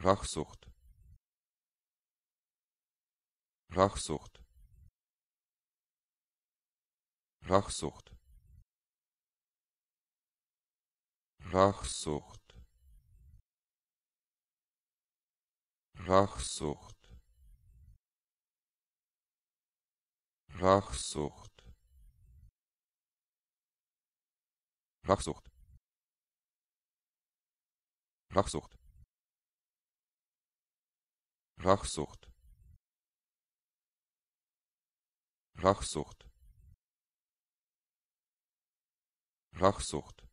Rachsucht Rachsucht Rachsucht Rachsucht Rachsucht Rachsucht Rachsucht Rachsucht Rachsucht Rachsucht Rachsucht